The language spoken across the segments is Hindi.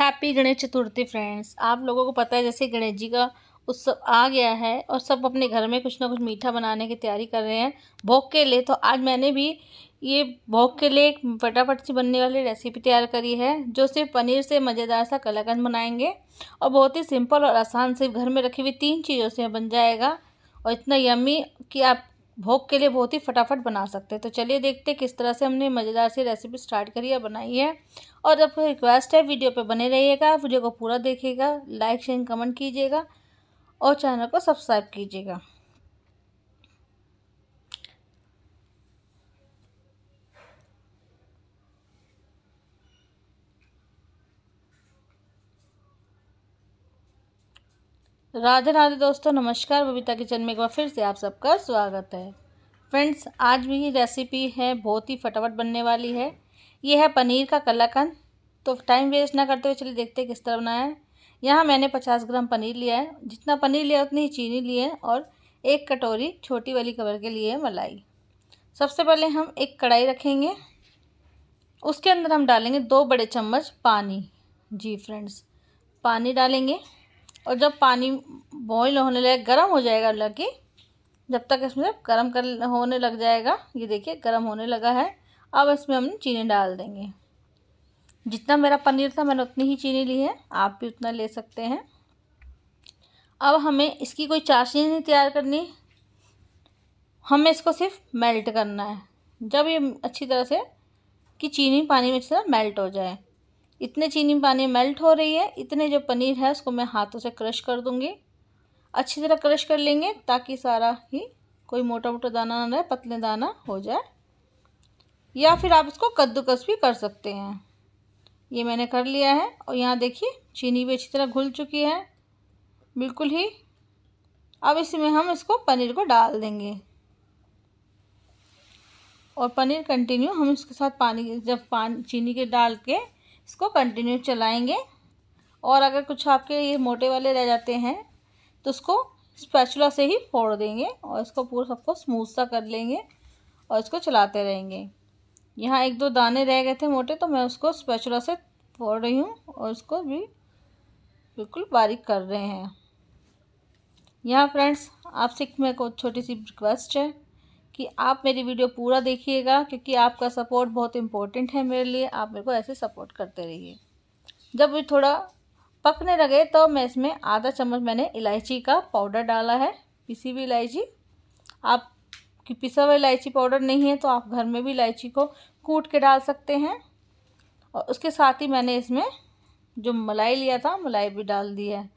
हैप्पी गणेश चतुर्थी फ्रेंड्स आप लोगों को पता है जैसे गणेश जी का उत्सव आ गया है और सब अपने घर में कुछ ना कुछ मीठा बनाने की तैयारी कर रहे हैं भोग के लिए तो आज मैंने भी ये भोग के लिए एक फटाफट से बनने वाली रेसिपी तैयार करी है जो सिर्फ पनीर से मज़ेदार सा कलाकंद बनाएंगे और बहुत ही सिंपल और आसान से घर में रखी हुई तीन चीज़ों से बन जाएगा और इतना यमी कि आप भोग के लिए बहुत ही फटाफट बना सकते हैं तो चलिए देखते हैं किस तरह से हमने मज़ेदार सी रेसिपी स्टार्ट करी है बनाई है और आपको रिक्वेस्ट है वीडियो पे बने रहिएगा वीडियो को पूरा देखिएगा लाइक शेयर कमेंट कीजिएगा और चैनल को सब्सक्राइब कीजिएगा राधे राधे दोस्तों नमस्कार बबीता किचन में एक बार फिर से आप सबका स्वागत है फ्रेंड्स आज भी ये रेसिपी है बहुत ही फटाफट बनने वाली है ये है पनीर का कलाकंद तो टाइम वेस्ट ना करते हुए चलिए देखते हैं किस तरह बनाया है यहाँ मैंने पचास ग्राम पनीर लिया है जितना पनीर लिया उतनी ही चीनी ली है और एक कटोरी छोटी वाली कवर के लिए मलाई सबसे पहले हम एक कढ़ाई रखेंगे उसके अंदर हम डालेंगे दो बड़े चम्मच पानी जी फ्रेंड्स पानी डालेंगे और जब पानी बॉईल होने लगे गर्म हो जाएगा लगे जब तक इसमें गर्म कर होने लग जाएगा ये देखिए गर्म होने लगा है अब इसमें हम चीनी डाल देंगे जितना मेरा पनीर था मैंने उतनी ही चीनी ली है आप भी उतना ले सकते हैं अब हमें इसकी कोई चाशनी नहीं तैयार करनी हमें इसको सिर्फ मेल्ट करना है जब ये अच्छी तरह से कि चीनी पानी में अच्छी तरह मेल्ट हो जाए इतने चीनी पानी मेल्ट हो रही है इतने जो पनीर है उसको मैं हाथों से क्रश कर दूँगी अच्छी तरह क्रश कर लेंगे ताकि सारा ही कोई मोटा मोटा दाना ना रहे पतले दाना हो जाए या फिर आप इसको कद्दूकस भी कर सकते हैं ये मैंने कर लिया है और यहाँ देखिए चीनी भी अच्छी तरह घुल चुकी है बिल्कुल ही अब इसमें हम इसको पनीर को डाल देंगे और पनीर कंटिन्यू हम इसके साथ पानी जब पान चीनी के डाल के इसको कंटिन्यू चलाएंगे और अगर कुछ आपके ये मोटे वाले रह जाते हैं तो उसको स्पैचुला से ही फोड़ देंगे और इसको पूरा सबको स्मूथ सा कर लेंगे और इसको चलाते रहेंगे यहाँ एक दो दाने रह गए थे मोटे तो मैं उसको स्पैचुला से फोड़ रही हूँ और उसको भी बिल्कुल बारीक कर रहे हैं यहाँ फ्रेंड्स आपसे एक मेरे को छोटी सी रिक्वेस्ट है कि आप मेरी वीडियो पूरा देखिएगा क्योंकि आपका सपोर्ट बहुत इम्पोर्टेंट है मेरे लिए आप मेरे को ऐसे सपोर्ट करते रहिए जब ये थोड़ा पकने लगे तो मैं इसमें आधा चम्मच मैंने इलायची का पाउडर डाला है पिसी हुई इलायची आप कि पिसा हुआ इलायची पाउडर नहीं है तो आप घर में भी इलायची को कूट के डाल सकते हैं और उसके साथ ही मैंने इसमें जो मलाई लिया था मलाई भी डाल दी है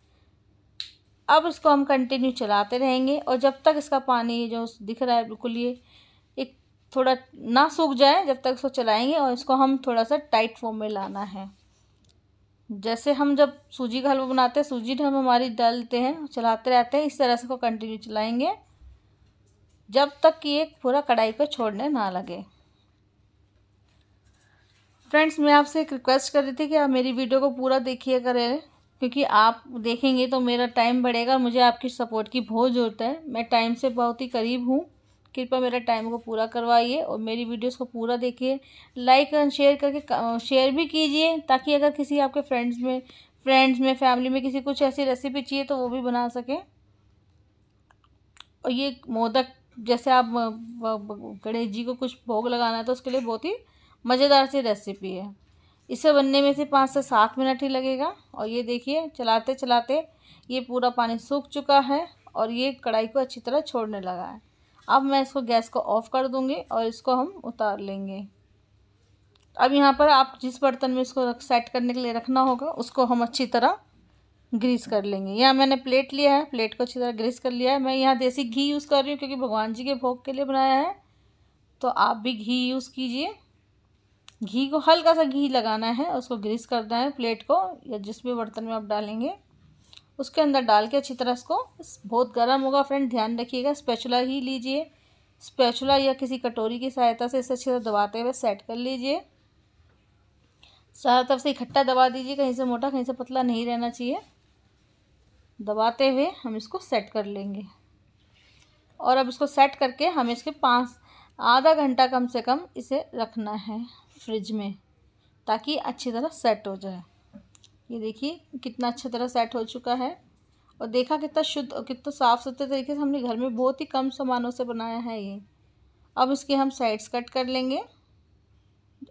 अब उसको हम कंटिन्यू चलाते रहेंगे और जब तक इसका पानी जो दिख रहा है बिल्कुल ये एक थोड़ा ना सूख जाए जब तक इसको चलाएंगे और इसको हम थोड़ा सा टाइट फॉर्म में लाना है जैसे हम जब सूजी का हलवा बनाते हैं सूजी हम हमारी डालते हैं चलाते रहते हैं इस तरह से इसको कंटिन्यू चलाएँगे जब तक कि ये पूरा कढ़ाई को छोड़ने ना लगे फ्रेंड्स मैं आपसे एक रिक्वेस्ट कर रही थी कि आप मेरी वीडियो को पूरा देखिए करें क्योंकि आप देखेंगे तो मेरा टाइम बढ़ेगा मुझे आपकी सपोर्ट की बहुत ज़रूरत है मैं टाइम से बहुत ही करीब हूँ कृपया मेरा टाइम को पूरा करवाइए और मेरी वीडियोस को पूरा देखिए लाइक एंड शेयर करके शेयर भी कीजिए ताकि अगर किसी आपके फ्रेंड्स में फ्रेंड्स में फैमिली में किसी कुछ ऐसी रेसिपी चाहिए तो वो भी बना सके और ये मोदक जैसे आप गणेश जी को कुछ भोग लगाना है तो उसके लिए बहुत ही मज़ेदार सी रेसिपी है इसे बनने में से पाँच से सात मिनट ही लगेगा और ये देखिए चलाते चलाते ये पूरा पानी सूख चुका है और ये कढ़ाई को अच्छी तरह छोड़ने लगा है अब मैं इसको गैस को ऑफ़ कर दूँगी और इसको हम उतार लेंगे अब यहाँ पर आप जिस बर्तन में इसको सेट करने के लिए रखना होगा उसको हम अच्छी तरह ग्रीस कर लेंगे यहाँ मैंने प्लेट लिया है प्लेट को अच्छी तरह ग्रीस कर लिया है मैं यहाँ देसी घी यूज़ कर रही हूँ क्योंकि भगवान जी के भोग के लिए बनाया है तो आप भी घी यूज़ कीजिए घी को हल्का सा घी लगाना है उसको ग्रीस करना है प्लेट को या जिस भी बर्तन में आप डालेंगे उसके अंदर डाल के अच्छी तरह इसको बहुत गर्म होगा फ्रेंड ध्यान रखिएगा स्पेचुला ही लीजिए स्पेचुला या किसी कटोरी की सहायता से इसे अच्छी तरह दबाते हुए सेट कर लीजिए सारा तरफ से इकट्ठा दबा दीजिए कहीं से मोटा कहीं से पतला नहीं रहना चाहिए दबाते हुए हम इसको सेट कर लेंगे और अब इसको सेट करके हमें इसके पाँच आधा घंटा कम से कम इसे रखना है फ्रिज में ताकि अच्छी तरह सेट हो जाए ये देखिए कितना अच्छी तरह सेट हो चुका है और देखा कितना शुद्ध और कितना साफ़ सुथरे तरीके से हमने घर में बहुत ही कम सामानों से बनाया है ये अब इसके हम साइड्स कट कर लेंगे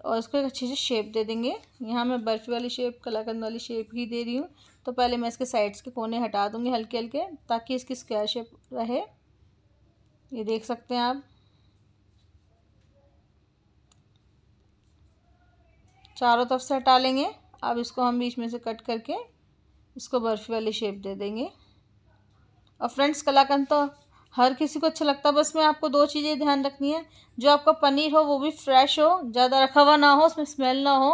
और इसको एक अच्छे से शेप दे देंगे यहाँ मैं बर्फ़ी वाली शेप कलाकंद वाली शेप ही दे रही हूँ तो पहले मैं इसके साइड्स के कोने हटा दूँगी हल्के हल्के ताकि इसकी स्क्वायर शेप रहे ये देख सकते हैं आप चारों तरफ से हटा लेंगे अब इसको हम बीच में से कट करके इसको बर्फ़ी वाली शेप दे देंगे और फ्रेंड्स कलाकंद तो हर किसी को अच्छा लगता है बस मैं आपको दो चीज़ें ध्यान रखनी है जो आपका पनीर हो वो भी फ्रेश हो ज़्यादा रखा हुआ ना हो उसमें स्मेल ना हो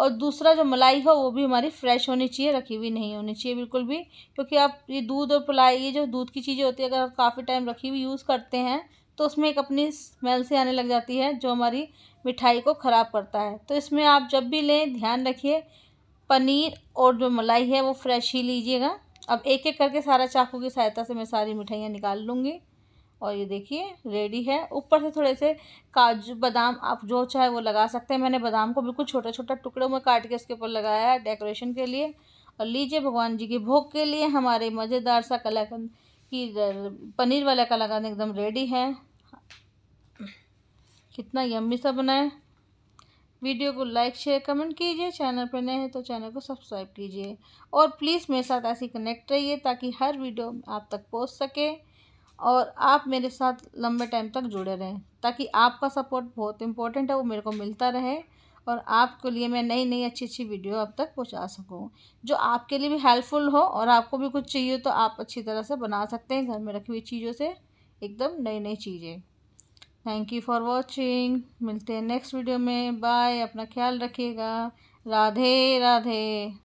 और दूसरा जो मलाई हो वो भी हमारी फ्रेश होनी चाहिए रखी हुई नहीं होनी चाहिए बिल्कुल भी क्योंकि आप ये दूध और पलाई ये जो दूध की चीज़ें होती है अगर आप काफ़ी टाइम रखी हुई यूज़ करते हैं तो उसमें एक अपनी स्मेल से आने लग जाती है जो हमारी मिठाई को ख़राब करता है तो इसमें आप जब भी लें ध्यान रखिए पनीर और जो मलाई है वो फ्रेश ही लीजिएगा अब एक एक करके सारा चाकू की सहायता से मैं सारी मिठाइयाँ निकाल लूँगी और ये देखिए रेडी है ऊपर से थोड़े से काजू बादाम आप जो चाहे वो लगा सकते हैं मैंने बादाम को बिल्कुल छोटा छोटा टुकड़ों में काट के उसके ऊपर लगाया है डेकोरेशन के लिए और लीजिए भगवान जी के भोग के लिए हमारे मज़ेदार सा कलाकंद की पनीर वाला कलाकंद एकदम रेडी है कितना यम्मी सा बनाए वीडियो को लाइक शेयर कमेंट कीजिए चैनल पर नए हैं तो चैनल को सब्सक्राइब कीजिए और प्लीज़ मेरे साथ ऐसे कनेक्ट रहिए ताकि हर वीडियो आप तक पहुंच सके और आप मेरे साथ लंबे टाइम तक जुड़े रहें ताकि आपका सपोर्ट बहुत इंपॉर्टेंट है वो मेरे को मिलता रहे और आपके लिए मैं नई नई अच्छी अच्छी वीडियो आप तक पहुंचा सकूं जो आपके लिए भी हेल्पफुल हो और आपको भी कुछ चाहिए तो आप अच्छी तरह से बना सकते हैं घर में रखी हुई चीज़ों से एकदम नई नई चीज़ें थैंक यू फॉर वॉचिंग मिलते हैं नेक्स्ट वीडियो में बाय अपना ख्याल रखिएगा राधे राधे